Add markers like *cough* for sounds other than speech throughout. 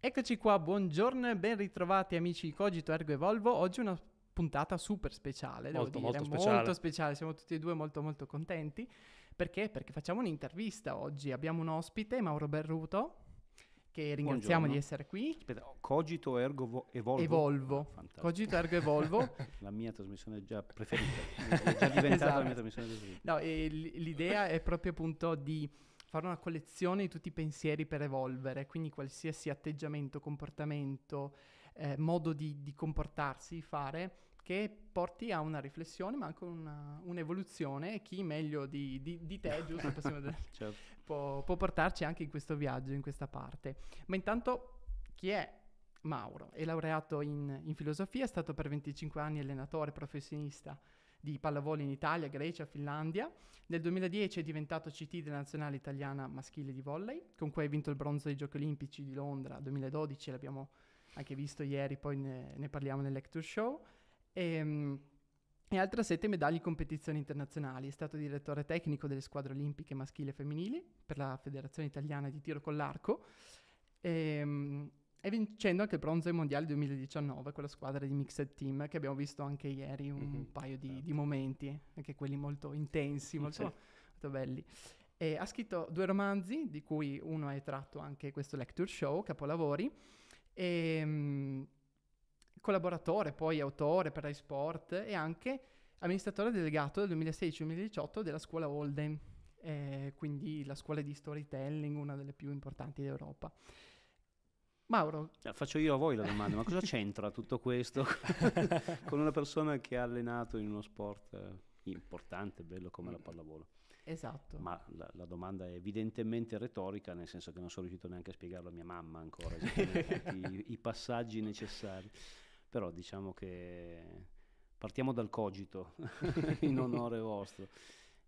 Eccoci qua, buongiorno e ben ritrovati amici di Cogito Ergo Evolvo. Volvo. Oggi una puntata super speciale, molto, devo dire, molto speciale. molto speciale. Siamo tutti e due molto molto contenti. Perché? Perché facciamo un'intervista oggi. Abbiamo un ospite, Mauro Berruto, che ringraziamo buongiorno. di essere qui. Aspetta, Cogito Ergo vo- e Evolvo. Fantastico. Cogito Ergo Evolvo. *laughs* la mia trasmissione già preferita, è già diventata esatto. la mia esatto. trasmissione preferita. No, l'idea è proprio appunto di fare una collezione di tutti i pensieri per evolvere, quindi qualsiasi atteggiamento, comportamento, eh, modo di, di, comportarsi, di fare, che porti a una riflessione ma anche una, un'evoluzione e chi meglio di, di, di te, *laughs* giusto, certo. può, può portarci anche in questo viaggio, in questa parte. Ma intanto chi è Mauro? È laureato in, in, filosofia, è stato per 25 anni allenatore professionista di pallavolo in Italia, Grecia, Finlandia. Nel 2010 è diventato CT della nazionale italiana maschile di volley, con cui ha vinto il bronzo ai Giochi Olimpici di Londra 2012, l'abbiamo anche visto ieri, poi ne, ne parliamo nel lecture show. Ehm, e, e altre sette medaglie in competizioni internazionali. È stato direttore tecnico delle squadre olimpiche maschile e femminili per la Federazione Italiana di Tiro con l'Arco. E, ehm, e vincendo anche il bronzo ai mondiali 2019 con la squadra di Mixed Team che abbiamo visto anche ieri un mm-hmm, paio di, certo. di, momenti, anche quelli molto intensi, molto, sì. molto belli. E ha scritto due romanzi, di cui uno è tratto anche questo lecture show, Capolavori, e, ehm, collaboratore, poi autore per iSport e anche amministratore delegato del 2016-2018 della scuola Holden, eh, quindi la scuola di storytelling, una delle più importanti d'Europa. Mauro. Eh, faccio io a voi la domanda, ma cosa c'entra tutto questo *laughs* con una persona che ha allenato in uno sport eh, importante, bello come la pallavolo? Esatto. Ma la, la, domanda è evidentemente retorica, nel senso che non sono riuscito neanche a spiegarlo a mia mamma ancora, *laughs* i, i passaggi necessari. Però diciamo che partiamo dal cogito *laughs* in onore vostro.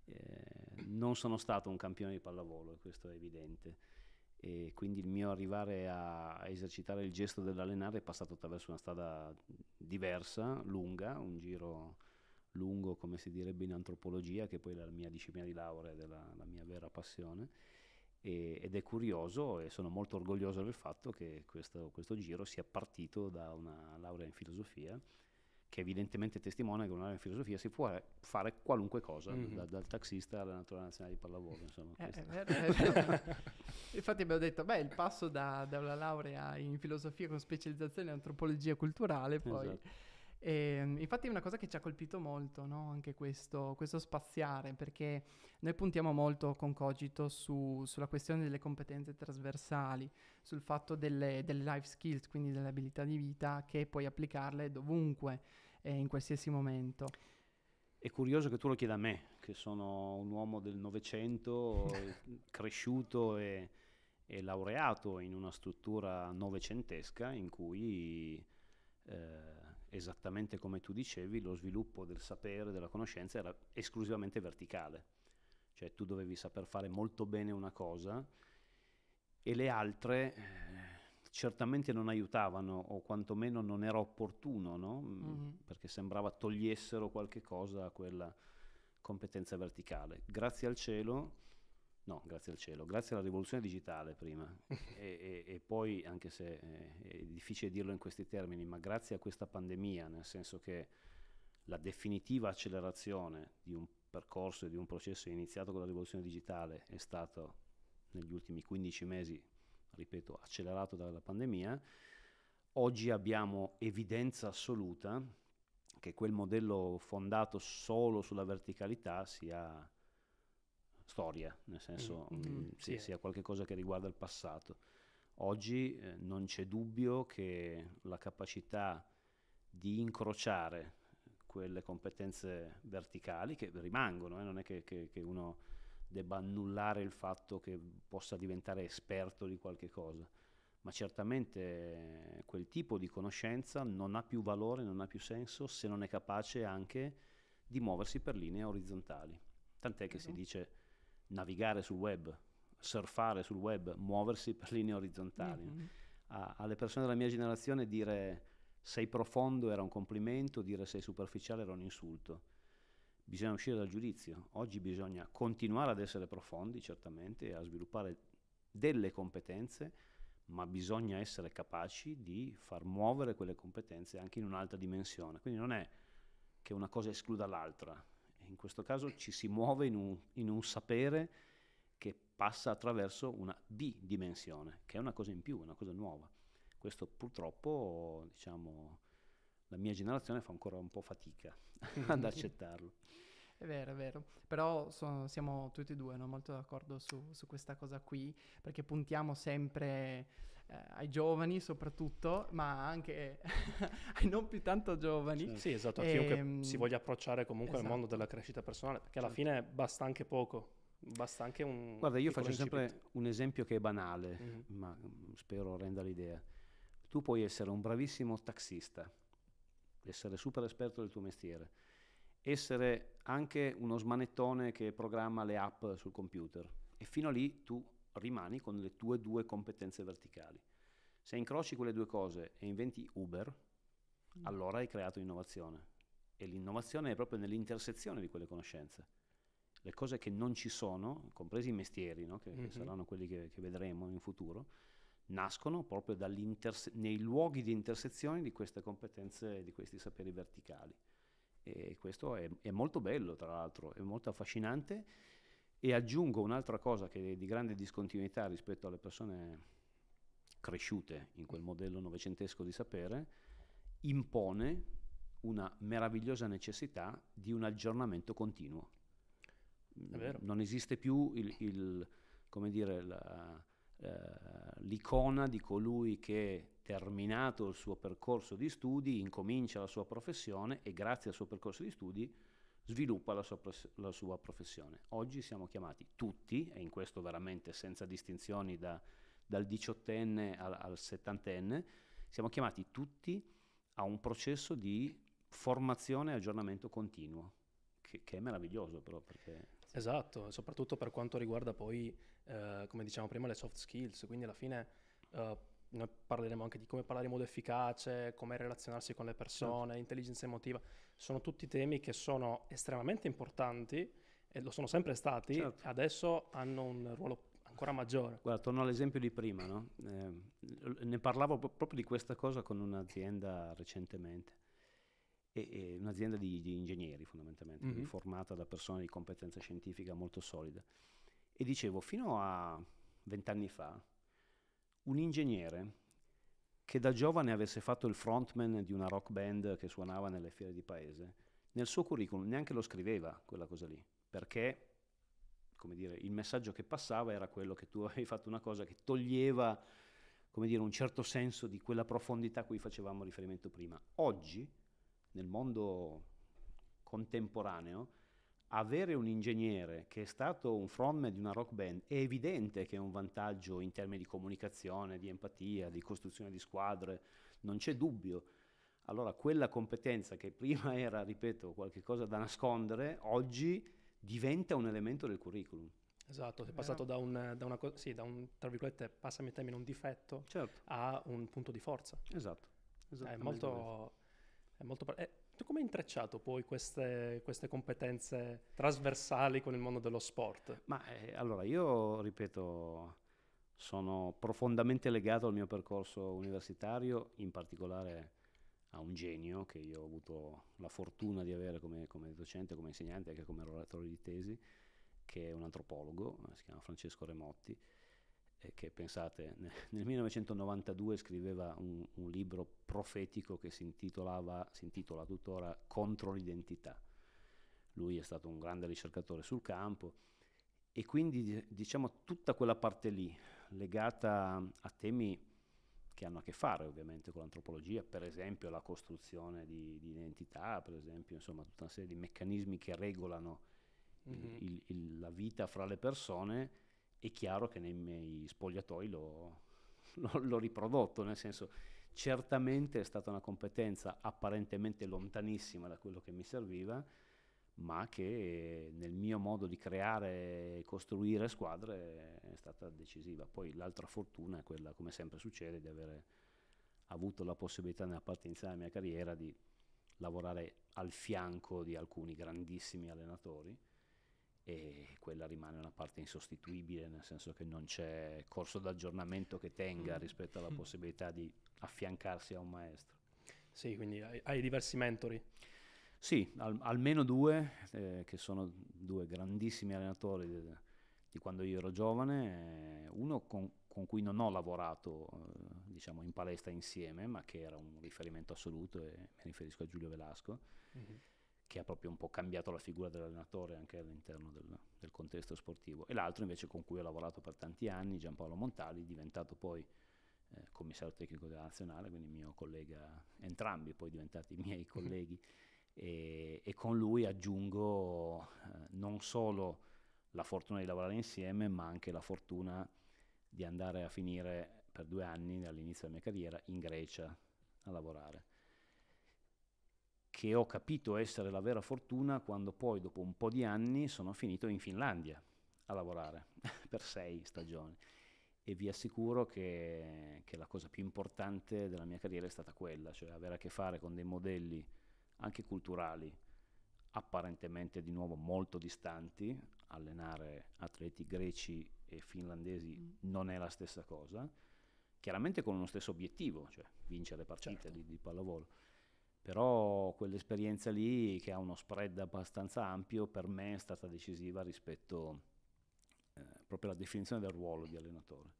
Eh, non sono stato un campione di pallavolo, questo è evidente e quindi il mio arrivare a, esercitare il gesto dell'allenare è passato attraverso una strada diversa, lunga, un giro lungo come si direbbe in antropologia, che poi è la mia disciplina di laurea, ed è la, la mia vera passione, e, ed è curioso e sono molto orgoglioso del fatto che questo, questo giro sia partito da una laurea in filosofia che evidentemente testimonia che una laurea in filosofia si può fare qualunque cosa, mm-hmm. da, dal taxista alla natura nazionale di pallavolo. Insomma, eh, è vero, *laughs* Infatti abbiamo detto, beh, il passo da, da, una laurea in filosofia con specializzazione in antropologia culturale poi... Esatto e, ehm, infatti è una cosa che ci ha colpito molto, no? anche questo, questo, spaziare, perché noi puntiamo molto con Cogito su, sulla questione delle competenze trasversali, sul fatto delle, delle, life skills, quindi delle abilità di vita, che puoi applicarle dovunque, eh, in qualsiasi momento. È curioso che tu lo chieda a me, che sono un uomo del Novecento, *laughs* cresciuto e, e, laureato in una struttura novecentesca in cui... Eh, esattamente come tu dicevi, lo sviluppo del sapere, della conoscenza era esclusivamente verticale, cioè tu dovevi saper fare molto bene una cosa e le altre eh, certamente non aiutavano o quantomeno non era opportuno, no? mm-hmm. perché sembrava togliessero qualche cosa a quella competenza verticale. Grazie al cielo No, grazie al cielo, grazie alla rivoluzione digitale prima *laughs* e, e, e, poi, anche se eh, è difficile dirlo in questi termini, ma grazie a questa pandemia, nel senso che la definitiva accelerazione di un percorso e di un processo iniziato con la rivoluzione digitale è stato negli ultimi 15 mesi, ripeto, accelerato dalla pandemia, oggi abbiamo evidenza assoluta che quel modello fondato solo sulla verticalità sia storia, nel senso mm. mm, mm, sì, sì. sia qualcosa che riguarda il passato. Oggi eh, non c'è dubbio che la capacità di incrociare quelle competenze verticali che rimangono, eh, non è che, che, che, uno debba annullare il fatto che possa diventare esperto di qualche cosa, ma certamente eh, quel tipo di conoscenza non ha più valore, non ha più senso se non è capace anche di muoversi per linee orizzontali. Tant'è che si dice navigare sul web, surfare sul web, muoversi per linee orizzontali. Mm-hmm. A, alle persone della mia generazione dire sei profondo era un complimento, dire sei superficiale era un insulto. Bisogna uscire dal giudizio. Oggi bisogna continuare ad essere profondi, certamente, a sviluppare delle competenze, ma bisogna essere capaci di far muovere quelle competenze anche in un'altra dimensione. Quindi non è che una cosa escluda l'altra, in questo caso ci si muove in un, in un sapere che passa attraverso una bidimensione, che è una cosa in più, una cosa nuova. Questo purtroppo, diciamo, la mia generazione fa ancora un po' fatica *laughs* ad accettarlo. È vero, è vero, però so, siamo tutti e due no? molto d'accordo su, su, questa cosa qui, perché puntiamo sempre eh, ai giovani soprattutto, ma anche *laughs* ai non più tanto giovani. Certo. Sì, esatto, a chiunque ehm... si voglia approcciare comunque esatto. al mondo della crescita personale, perché alla certo. fine basta anche poco. Basta anche un. Guarda, io faccio incipit. sempre un esempio che è banale, mm-hmm. ma mm, spero renda l'idea. Tu puoi essere un bravissimo taxista, essere super esperto del tuo mestiere, essere anche uno smanettone che programma le app sul computer. E fino a lì tu rimani con le tue due competenze verticali. Se incroci quelle due cose e inventi Uber, mm. allora hai creato innovazione. E l'innovazione è proprio nell'intersezione di quelle conoscenze. Le cose che non ci sono, compresi i mestieri, no? che, mm-hmm. che, saranno quelli che, che, vedremo in futuro, nascono proprio nei luoghi di intersezione di queste competenze, di questi saperi verticali. E questo è, è molto bello, tra l'altro, è molto affascinante e aggiungo un'altra cosa che è di grande discontinuità rispetto alle persone cresciute in quel modello novecentesco di sapere, impone una meravigliosa necessità di un aggiornamento continuo. Non esiste più il, il, dire, la, eh, l'icona di colui che, terminato il suo percorso di studi, incomincia la sua professione e grazie al suo percorso di studi sviluppa la sua, la sua, professione. Oggi siamo chiamati tutti, e in questo veramente senza distinzioni da, dal diciottenne al, al settantenne, siamo chiamati tutti a un processo di formazione e aggiornamento continuo, che, che è meraviglioso però perché... Esatto, soprattutto per quanto riguarda poi, eh, come diciamo prima, le soft skills, quindi alla fine... Uh, noi parleremo anche di come parlare in modo efficace, come relazionarsi con le persone, sì. Certo. intelligenza emotiva, sono tutti temi che sono estremamente importanti e lo sono sempre stati, certo. adesso hanno un ruolo ancora maggiore. Guarda, torno all'esempio di prima, no? eh, ne parlavo proprio di questa cosa con un'azienda recentemente, e, e un'azienda di, di, ingegneri fondamentalmente, mm-hmm. formata da persone di competenza scientifica molto solida, e dicevo, fino a vent'anni fa, un ingegnere che da giovane avesse fatto il frontman di una rock band che suonava nelle fiere di paese, nel suo curriculum neanche lo scriveva quella cosa lì, perché come dire, il messaggio che passava era quello che tu avevi *laughs* fatto una cosa che toglieva come dire, un certo senso di quella profondità a cui facevamo riferimento prima. Oggi, nel mondo contemporaneo, avere un ingegnere che è stato un frontman di una rock band è evidente che è un vantaggio in termini di comunicazione, di empatia, di costruzione di squadre, non c'è dubbio. Allora quella competenza che prima *laughs* era, ripeto, qualcosa da nascondere, oggi diventa un elemento del curriculum. Esatto, sei passato da un, da, una, sì, da un, tra virgolette, passami termine, un difetto certo. a un punto di forza. Esatto. È molto, è molto... È eh, tu come hai intrecciato poi queste, queste, competenze trasversali con il mondo dello sport? Ma eh, allora io ripeto, sono profondamente legato al mio percorso universitario, in particolare a un genio che io ho avuto la fortuna di avere come, come docente, come insegnante, e anche come oratore di tesi, che è un antropologo, si chiama Francesco Remotti che pensate, *laughs* nel 1992 scriveva un, un libro profetico che si, si intitola tuttora Contro l'identità. Lui è stato un grande ricercatore sul campo e quindi diciamo tutta quella parte lì legata a temi che hanno a che fare ovviamente con l'antropologia, per esempio la costruzione di, di identità, per esempio insomma tutta una serie di meccanismi che regolano mm-hmm. il, il, la vita fra le persone è chiaro che nei miei spogliatoi l'ho, *laughs* l'ho, l'ho riprodotto, nel senso certamente è stata una competenza apparentemente lontanissima da quello che mi serviva, ma che nel mio modo di creare e costruire squadre è stata decisiva. Poi l'altra fortuna è quella, come sempre succede, di avere avuto la possibilità nella parte iniziale della mia carriera di lavorare al fianco di alcuni grandissimi allenatori e quella rimane una parte insostituibile, nel senso che non c'è corso d'aggiornamento che tenga mm. rispetto alla *laughs* possibilità di affiancarsi a un maestro. Sì, quindi hai, diversi mentori. Sì, al, almeno due, eh, che sono due grandissimi allenatori di, di quando io ero giovane, eh, uno con, con, cui non ho lavorato eh, diciamo in palestra insieme, ma che era un riferimento assoluto, e mi riferisco a Giulio Velasco. Mm-hmm che ha proprio un po' cambiato la figura dell'allenatore anche all'interno del, del contesto sportivo. E l'altro invece con cui ho lavorato per tanti anni, Giampaolo Montali, diventato poi eh, commissario tecnico della nazionale, quindi mio collega, entrambi poi diventati *laughs* miei colleghi, e, e, con lui aggiungo eh, non solo la fortuna di lavorare insieme, ma anche la fortuna di andare a finire per due anni dall'inizio della mia carriera in Grecia a lavorare che ho capito essere la vera fortuna quando poi dopo un po' di anni sono finito in Finlandia a lavorare *laughs* per sei stagioni e vi assicuro che, che, la cosa più importante della mia carriera è stata quella, cioè avere a che fare con dei modelli anche culturali apparentemente di nuovo molto distanti, allenare atleti greci e finlandesi mm. non è la stessa cosa, chiaramente con uno stesso obiettivo, cioè vincere partite certo. di, di pallavolo però quell'esperienza lì che ha uno spread abbastanza ampio per me è stata decisiva rispetto eh, proprio alla definizione del ruolo di allenatore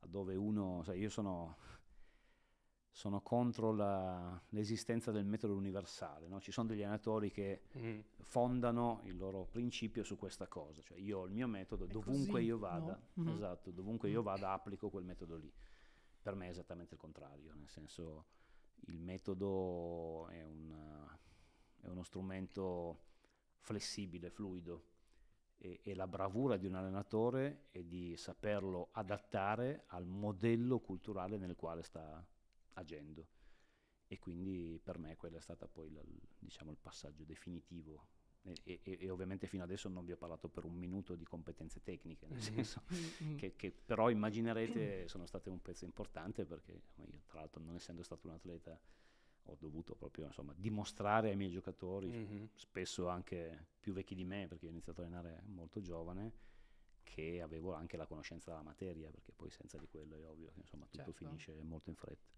dove uno, sai, io sono, sono contro la, l'esistenza del metodo universale, no? ci sono degli allenatori che mm. fondano il loro principio su questa cosa, cioè io ho il mio metodo, È dovunque così, io vada, no? Mm-hmm. esatto, dovunque mm. io vada applico quel metodo lì. Per me è esattamente il contrario, nel senso il metodo è, un, è uno strumento flessibile, fluido e, e, la bravura di un allenatore è di saperlo adattare al modello culturale nel quale sta agendo. E quindi per me quello è stato poi la, diciamo, il passaggio definitivo e, e, e, ovviamente fino adesso non vi ho parlato per un minuto di competenze tecniche, nel mm-hmm. senso mm-hmm. che, che, però immaginerete sono state un pezzo importante perché io tra l'altro non essendo stato un atleta ho dovuto proprio insomma, dimostrare ai miei giocatori, mm-hmm. spesso anche più vecchi di me perché ho iniziato a allenare molto giovane, che avevo anche la conoscenza della materia perché poi senza di quello è ovvio che insomma tutto certo. finisce molto in fretta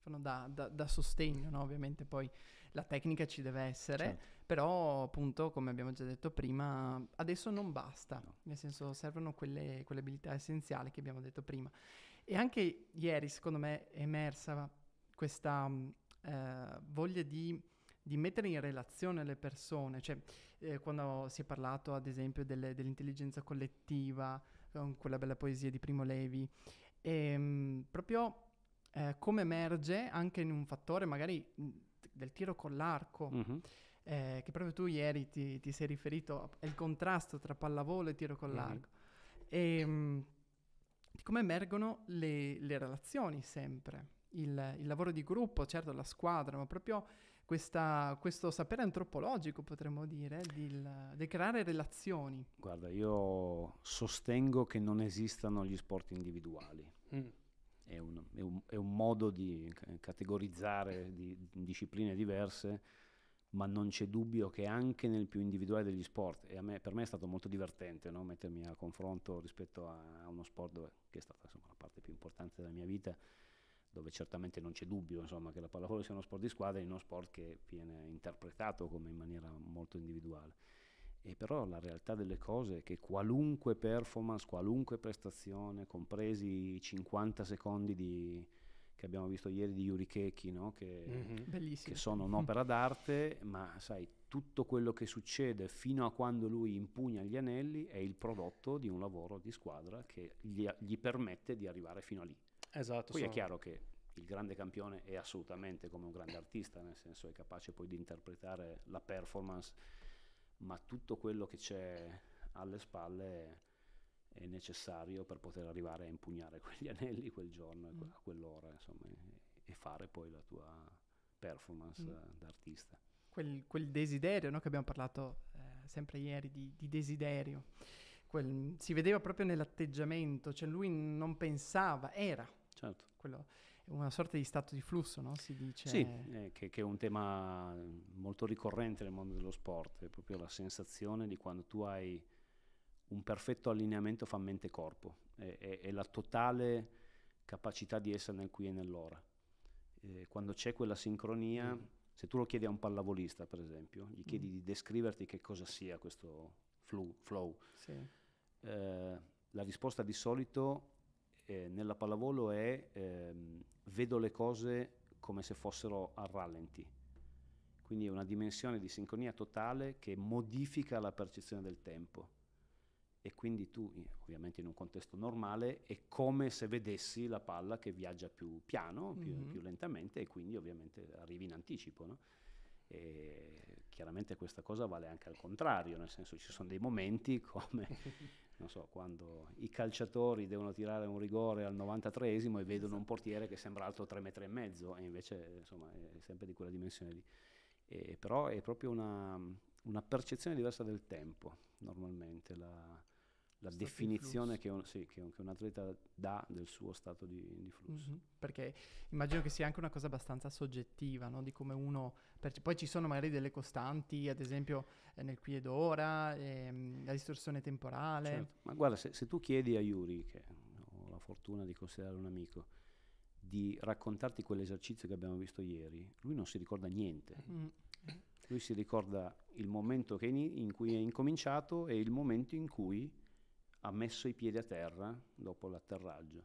fanno da, da, da sostegno, no? ovviamente poi la tecnica ci deve essere, certo. però appunto come abbiamo già detto prima, adesso non basta, no. nel senso servono quelle, quelle abilità essenziali che abbiamo detto prima. E anche ieri secondo me è emersa questa mm, eh, voglia di di mettere in relazione le persone, cioè eh, quando si è parlato ad esempio delle, dell'intelligenza collettiva, con quella bella poesia di Primo Levi, e, ehm, mh, proprio eh, come emerge anche in un fattore magari del tiro con l'arco, mm-hmm. eh, che proprio tu ieri ti, ti sei riferito al contrasto tra pallavolo e tiro con mm-hmm. l'arco, e ehm, mh, come emergono le, le relazioni sempre. Il, il, lavoro di gruppo, certo la squadra, ma proprio questa, questo sapere antropologico, potremmo dire, di, creare relazioni. Guarda, io sostengo che non esistano gli sport individuali. Mm è un, è un, è un modo di categorizzare di, di discipline diverse, ma non c'è dubbio che anche nel più individuale degli sport, e a me, per me è stato molto divertente no? mettermi a confronto rispetto a, uno sport dove, che è stata insomma, la parte più importante della mia vita, dove certamente non c'è dubbio insomma, che la pallavolo sia uno sport di squadra e uno sport che viene interpretato come in maniera molto individuale. E però la realtà delle cose è che qualunque performance, qualunque prestazione, compresi i 50 secondi di, che abbiamo visto ieri di Yurikeki, no? che, mm-hmm. che, sono un'opera *laughs* d'arte, ma sai, tutto quello che succede fino a quando lui impugna gli anelli è il prodotto di un lavoro di squadra che gli, gli permette di arrivare fino a lì. Esatto. Poi so. è chiaro che il grande campione è assolutamente come un grande artista, nel senso è capace poi di interpretare la performance ma tutto quello che c'è alle spalle è necessario per poter arrivare a impugnare *laughs* quegli anelli quel giorno, mm. a quell'ora, insomma, e fare poi la tua performance mm. Eh, d'artista. Quel, quel desiderio, no? che abbiamo parlato eh, sempre ieri di, di desiderio, quel, si vedeva proprio nell'atteggiamento, cioè lui non pensava, era Certo. Quello una sorta di stato di flusso, no? si dice. Sì, eh, che, che, è un tema molto ricorrente nel mondo dello sport, è proprio la sensazione di quando tu hai un perfetto allineamento fra mente e corpo, è, è, è la totale capacità di essere nel qui e nell'ora. Eh, quando c'è quella sincronia, mm. se tu lo chiedi a un pallavolista, per esempio, gli chiedi mm. di descriverti che cosa sia questo flu, flow, sì. eh, la risposta di solito eh, nella pallavolo è ehm, vedo le cose come se fossero a rallenti. Quindi è una dimensione di sincronia totale che modifica la percezione del tempo. E quindi tu, eh, ovviamente in un contesto normale, è come se vedessi la palla che viaggia più piano, più, mm-hmm. più lentamente, e quindi ovviamente arrivi in anticipo. No? E chiaramente questa cosa vale anche al contrario, nel senso ci sono dei momenti come *laughs* non so, quando i calciatori devono tirare un rigore al 93esimo e vedono un esatto. portiere che sembra alto 3 metri e mezzo e invece insomma, è sempre di quella dimensione lì. E, però è proprio una, una percezione diversa del tempo normalmente, la, la definizione che un, sì, che, un, che un, atleta dà del suo stato di, di flusso. Mm-hmm. Perché immagino che sia anche una cosa abbastanza soggettiva, no? di come uno... Perce- poi ci sono magari delle costanti, ad esempio eh, nel qui ed ora, ehm, la distorsione temporale. Certo. Ma guarda, se, se, tu chiedi a Yuri, che ho la fortuna di considerare un amico, di raccontarti quell'esercizio che abbiamo visto ieri, lui non si ricorda niente. Mm, mm. lui si ricorda il momento in, in, cui è incominciato e il momento in cui ha messo i piedi a terra dopo l'atterraggio.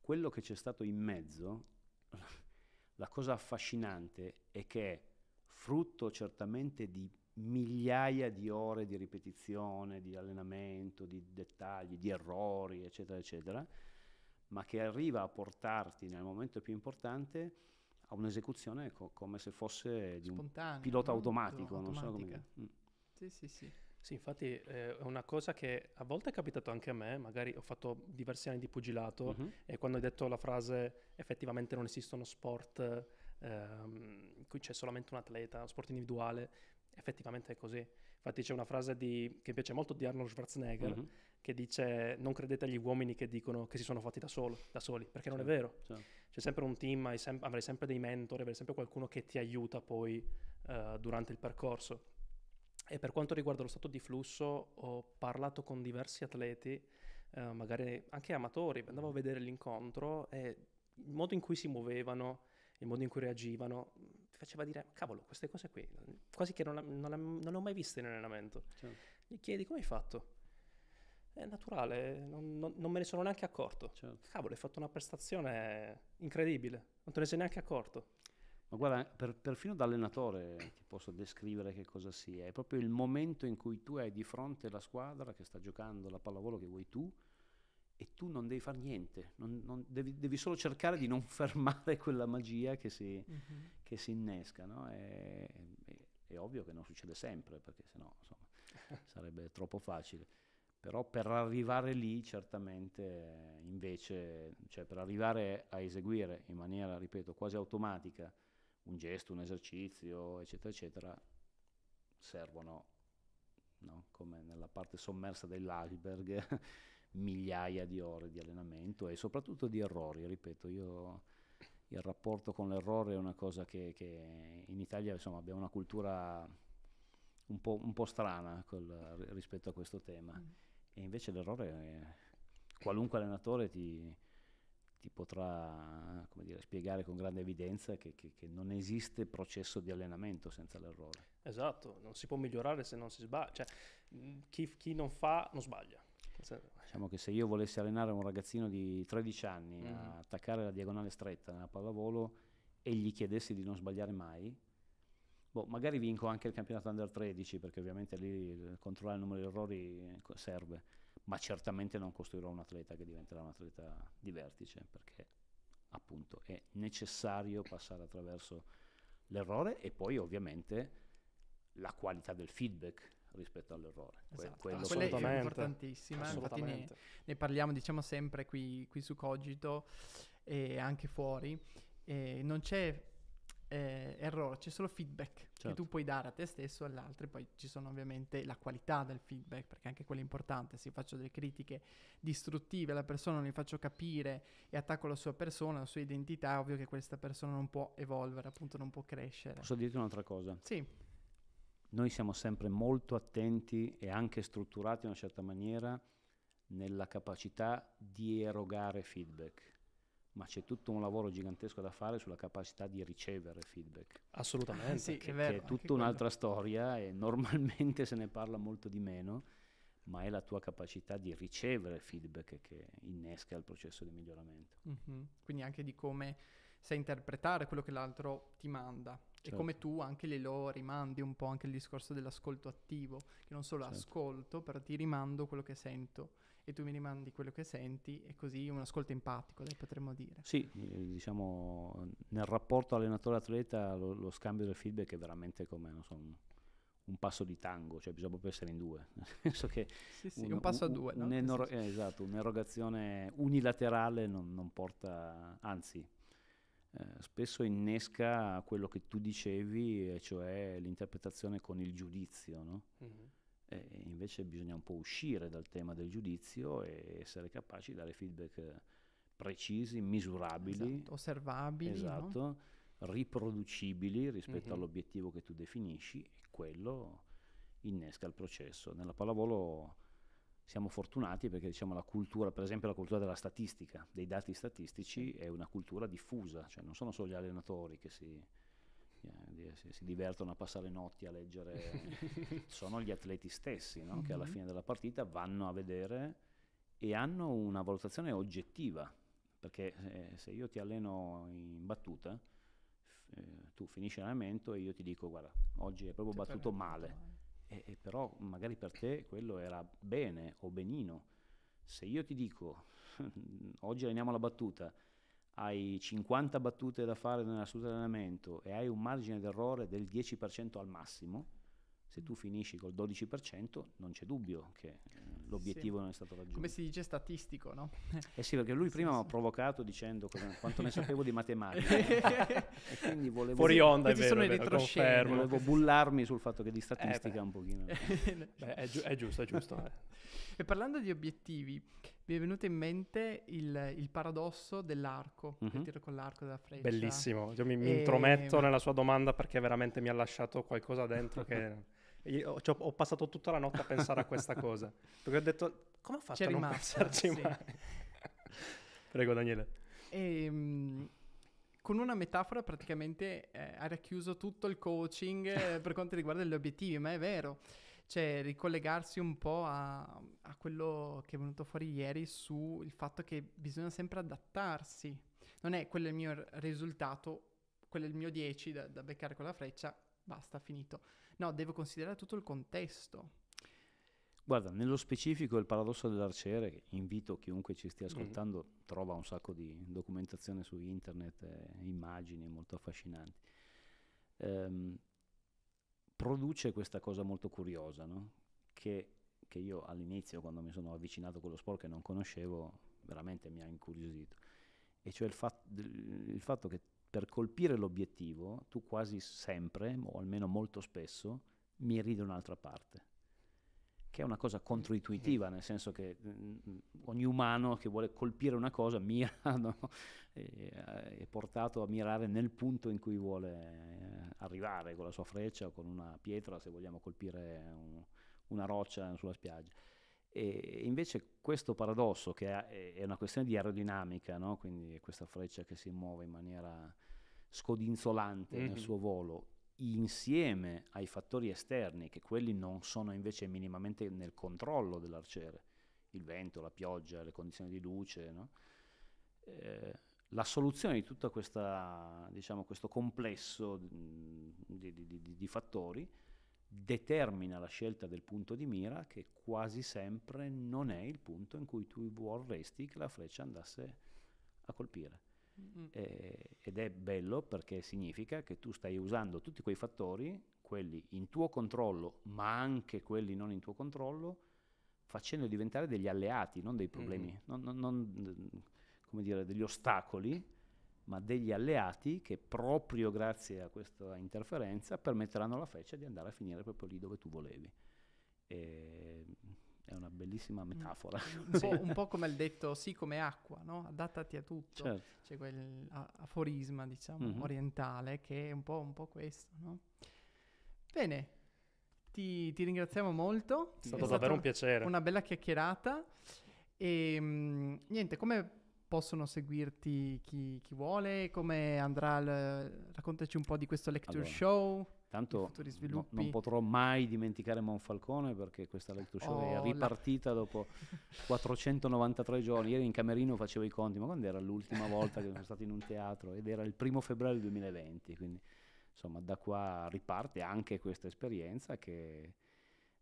Quello che c'è stato in mezzo, *laughs* la cosa affascinante è che è frutto certamente di migliaia di ore di ripetizione, di allenamento, di dettagli, di errori, eccetera, eccetera, ma che arriva a portarti nel momento più importante a un'esecuzione co- come se fosse di un pilota automatico, non so come. Mm. Sì, sì, sì. Sì, infatti eh, è una cosa che a volte è capitato anche a me, magari ho fatto diversi anni di pugilato mm-hmm. e quando hai detto la frase effettivamente non esistono sport ehm, in cui c'è solamente un atleta, uno sport individuale, effettivamente è così. Infatti c'è una frase di, che piace molto di Arnold Schwarzenegger mm-hmm. che dice non credete agli uomini che dicono che si sono fatti da, solo, da soli, perché non certo, è vero. Certo. C'è sempre un team, sem- avrai sempre dei mentori, avrai sempre qualcuno che ti aiuta poi eh, durante il percorso. E per quanto riguarda lo stato di flusso, ho parlato con diversi atleti, eh, magari anche amatori, andavo a mm. vedere l'incontro e il modo in cui si muovevano, il modo in cui reagivano, ti faceva dire, cavolo, queste cose qui, quasi che non, non, non le ho mai viste in allenamento. Certo. Gli chiedi come hai fatto? È naturale, non, non, me ne sono neanche accorto. Certo. Cavolo, hai fatto una prestazione incredibile, non te ne sei neanche accorto ma guarda, per, perfino da allenatore ti posso descrivere che cosa sia, è proprio il momento in cui tu hai di fronte la squadra che sta giocando la pallavolo che vuoi tu e tu non devi fare niente, non, non devi, devi, solo cercare di non *laughs* fermare quella magia che si, mm-hmm. che si innesca, no? è, è, è, ovvio che non succede sempre, perché sennò insomma, *laughs* sarebbe troppo facile però per arrivare lì certamente invece, cioè per arrivare a eseguire in maniera, ripeto, quasi automatica un gesto, un esercizio, eccetera, eccetera, servono, no? come nella parte sommersa dell'iceberg, *laughs* migliaia di ore di allenamento e soprattutto di errori, ripeto, io il rapporto con l'errore è una cosa che, che in Italia insomma, abbiamo una cultura un po', un po strana col, rispetto a questo tema mm. e invece l'errore, è, qualunque allenatore ti, ti potrà dire, spiegare con grande evidenza che, che, che, non esiste processo di allenamento senza l'errore. Esatto, non si può migliorare se non si sbaglia, cioè chi, chi non fa non sbaglia. Diciamo che se io volessi allenare un ragazzino di 13 anni mm a attaccare la diagonale stretta nella pallavolo e gli chiedessi di non sbagliare mai, boh, magari vinco anche il campionato under 13 perché ovviamente lì controllare il numero di errori eh, serve ma certamente non costruirò un atleta che diventerà un atleta di vertice, perché appunto è necessario passare attraverso l'errore e poi ovviamente la qualità del feedback rispetto all'errore. Esatto, que- quella è importantissimo infatti ne, ne, parliamo diciamo sempre qui, qui su Cogito e anche fuori. E non c'è eh, errore, c'è solo feedback certo. che tu certo. puoi dare a te stesso e all'altro, e poi ci sono ovviamente la qualità del feedback, perché anche quello è importante, se faccio delle critiche distruttive alla persona, non le faccio capire e attacco la sua persona, la sua identità, è ovvio che questa persona non può evolvere, appunto non può crescere. Posso dirti un'altra cosa? Sì. Noi siamo sempre molto attenti e anche strutturati in una certa maniera nella capacità di erogare feedback ma c'è tutto un lavoro gigantesco da fare sulla capacità di ricevere feedback. Assolutamente, *laughs* sì, che, è, vero, che è tutta un'altra quello. storia e normalmente se ne parla molto di meno, ma è la tua capacità di ricevere feedback che innesca il processo di miglioramento. Mm-hmm. Quindi anche di come sai interpretare quello che l'altro ti manda. Certo. E come tu anche le lo rimandi un po' anche il discorso dell'ascolto attivo, che non solo certo. ascolto, però ti rimando quello che sento e tu mi rimandi quello che senti e così un ascolto empatico, dai, potremmo dire. Sì, eh, diciamo nel rapporto allenatore-atleta lo, lo scambio del feedback è veramente come, so, un, un, passo di tango, cioè bisogna proprio essere in due. *laughs* Nel senso che sì, sì, un, un, passo a due. Un, no? Enor- eh, esatto, un'erogazione unilaterale non, non porta, anzi, eh, spesso innesca quello che tu dicevi, cioè l'interpretazione con il giudizio, no? Mm-hmm eh, invece bisogna un po' uscire dal tema del giudizio e essere capaci di dare feedback precisi, misurabili, esatto, osservabili, esatto, no? riproducibili rispetto mm-hmm. all'obiettivo che tu definisci e quello innesca il processo. Nella pallavolo siamo fortunati perché diciamo, la cultura, per esempio la cultura della statistica, dei dati statistici è una cultura diffusa, cioè non sono solo gli allenatori che si eh, eh, si, divertono a passare notti a leggere, *laughs* sono gli atleti stessi no? che alla mhm. fine della partita vanno a vedere e hanno una valutazione oggettiva, perché eh, se io ti alleno in battuta, tu finisci l'allenamento e io ti dico guarda, oggi è proprio battuto male, male. E, e però magari per te quello era bene o benino. Se io ti dico *laughs* oggi alleniamo la battuta, hai 50 battute da fare nella seduta allenamento e hai un margine d'errore del 10% al massimo, se tu finisci col 12% non c'è dubbio che l'obiettivo sì. non è stato raggiunto. Come si dice statistico, no? *laughs* Eh sì, perché lui prima sì. mi ha provocato dicendo cosa, quanto ne sapevo di matematica. *laughs* e quindi volevo... Fuori onda, è vero, sono vero, Volevo bullarmi sul fatto che di statistica eh un pochino... beh, *laughs* è, giu- è, giusto, è giusto. eh. E parlando di obiettivi, mi è venuto in mente il, il paradosso dell'arco, mm-hmm. il tiro con l'arco della freccia. Bellissimo, Io mi, mi intrometto nella sua domanda perché veramente mi ha lasciato qualcosa dentro che... *laughs* Io, cioè, ho passato tutta la notte a pensare a questa cosa, perché ho detto, come ho fatto a non rimasto, pensarci sì. mai? *laughs* Prego Daniele. E, ehm, con una metafora praticamente eh, ha racchiuso tutto il coaching eh, per quanto riguarda gli obiettivi, ma è vero cioè ricollegarsi un po' a, a, quello che è venuto fuori ieri sul fatto che bisogna sempre adattarsi. Non è quello il mio risultato, quello è il mio 10 da, da beccare con la freccia, basta, finito. No, devo considerare tutto il contesto. Guarda, nello specifico il paradosso dell'arciere, invito chiunque ci stia mm. ascoltando, mm. trova un sacco di documentazione su internet, eh, immagini molto affascinanti. Um, produce questa cosa molto curiosa, no? che, che, io all'inizio, quando mi sono avvicinato con lo sport che non conoscevo, veramente mi ha incuriosito. E cioè il, fat- il fatto che per colpire l'obiettivo, tu quasi sempre, o almeno molto spesso, miri da un'altra parte che è una cosa controintuitiva, nel senso che mh, mm, ogni umano che vuole colpire una cosa mira, *laughs* no? e, eh, è portato a mirare nel punto in cui vuole eh, arrivare con la sua freccia o con una pietra, se vogliamo colpire un, una roccia sulla spiaggia. E invece questo paradosso, che è una questione di aerodinamica, no? quindi questa freccia che si muove in maniera scodinzolante mm-hmm. nel suo volo, insieme ai fattori esterni, che quelli non sono invece minimamente nel controllo dell'arciere, il vento, la pioggia, le condizioni di luce, no? eh, la soluzione di tutto diciamo, questo complesso di, di, di, di, fattori determina la scelta del punto di mira che quasi sempre non è il punto in cui tu vorresti che la freccia andasse a colpire mm-hmm. eh, ed è bello perché significa che tu stai usando tutti quei fattori, quelli in tuo controllo, ma anche quelli non in tuo controllo, facendo diventare degli alleati, non dei problemi, mm-hmm. non, non, non, come dire, degli ostacoli, ma degli alleati che proprio grazie a questa interferenza permetteranno alla freccia di andare a finire proprio lì dove tu volevi. E ehm, è una bellissima mm. metafora. Mm. *laughs* sì. un, po', come il detto sì come acqua, no? adattati a tutto. Certo. C'è aforisma diciamo, mm-hmm. orientale che è un po', un po questo. No? Bene, ti, ti, ringraziamo molto. È stato è davvero un piacere. Una bella chiacchierata. E ehm, mh, niente, come possono seguirti chi, chi vuole? Come andrà? Il... raccontaci un po' di questo lecture allora. show. Tanto no, non potrò mai dimenticare Monfalcone perché questa lecture show oh, è ripartita la... dopo 493 *laughs* giorni. Ieri in Camerino facevo i conti, ma quando era l'ultima volta che sono stato in un teatro? Ed era il primo febbraio 2020, quindi insomma da qua riparte anche questa esperienza che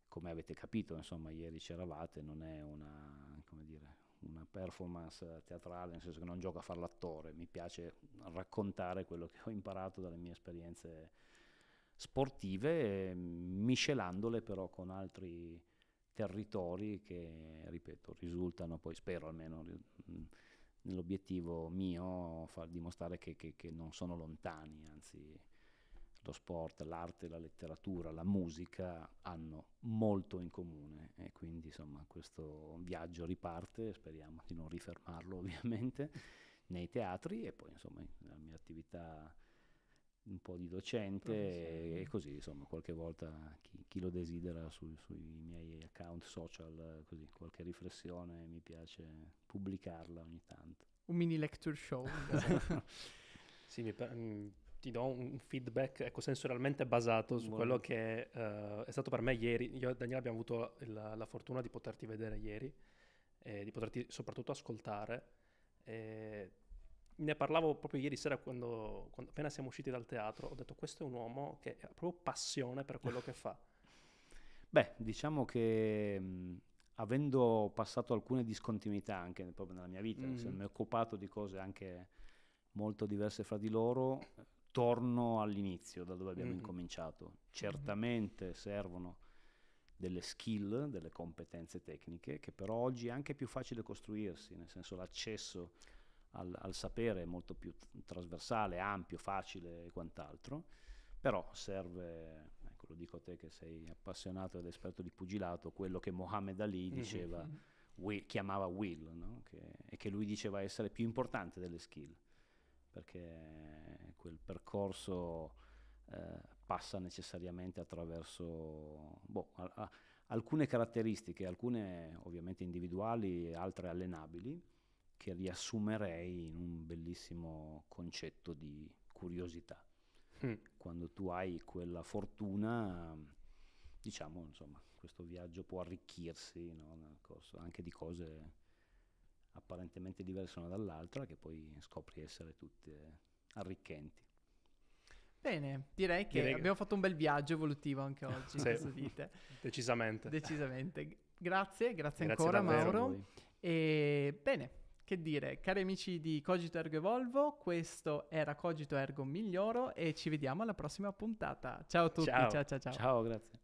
come avete capito, insomma, ieri c'eravate, non è una, dire, una, performance teatrale, nel senso che non gioco a fare l'attore, mi piace raccontare quello che ho imparato dalle mie esperienze sportive, miscelandole però con altri territori che, ripeto, risultano poi, spero almeno, nell'obiettivo mio far dimostrare che, che, che non sono lontani, anzi lo sport, l'arte, la letteratura, la musica hanno molto in comune e quindi insomma questo viaggio riparte, speriamo di non rifermarlo *laughs* ovviamente, nei teatri e poi insomma la mia attività un po' di docente e così insomma qualche volta chi, chi lo desidera su, sui miei account social così qualche riflessione mi piace pubblicarla ogni tanto un mini lecture show *laughs* sì mi, pa- mm, ti do un feedback ecco, sensorialmente basato su Buono. quello che uh, è stato per me ieri. Io e Daniele abbiamo avuto la, la fortuna di poterti vedere ieri e di poterti soprattutto ascoltare. E ne parlavo proprio ieri sera quando, quando, appena siamo usciti dal teatro, ho detto questo è un uomo che ha proprio passione per quello che fa. Beh, diciamo che mh, avendo passato alcune discontinuità anche proprio nella mia vita, mm. mi ho occupato di cose anche molto diverse fra di loro, torno all'inizio, da dove abbiamo mm incominciato. Mm-hmm. Certamente mm servono delle skill, delle competenze tecniche, che però oggi è anche più facile costruirsi, nel senso l'accesso al, al sapere molto più trasversale, ampio, facile e quant'altro, però serve, ecco, lo dico a te che sei appassionato ed esperto di pugilato, quello che Mohammed Ali mhm. diceva, mm-hmm. we, chiamava will, no? che, e che lui diceva essere più importante delle skill, perché quel percorso eh, passa necessariamente attraverso... Boh, a, a, alcune caratteristiche, alcune ovviamente individuali, altre allenabili, che riassumerei in un bellissimo concetto di curiosità. Mm. Quando tu hai quella fortuna, diciamo, insomma, questo viaggio può arricchirsi no? anche di cose apparentemente diverse una dall'altra, che poi scopri essere tutte arricchenti. Bene, direi che direi... abbiamo fatto un bel viaggio evolutivo anche oggi sì, *laughs* Decisamente. Decisamente. Grazie, grazie, grazie ancora Mauro. E bene, che dire, cari amici di Cogito Ergo Evolvo, questo era Cogito Ergo Miglioro e ci vediamo alla prossima puntata. Ciao a tutti, ciao ciao ciao. Ciao, ciao grazie.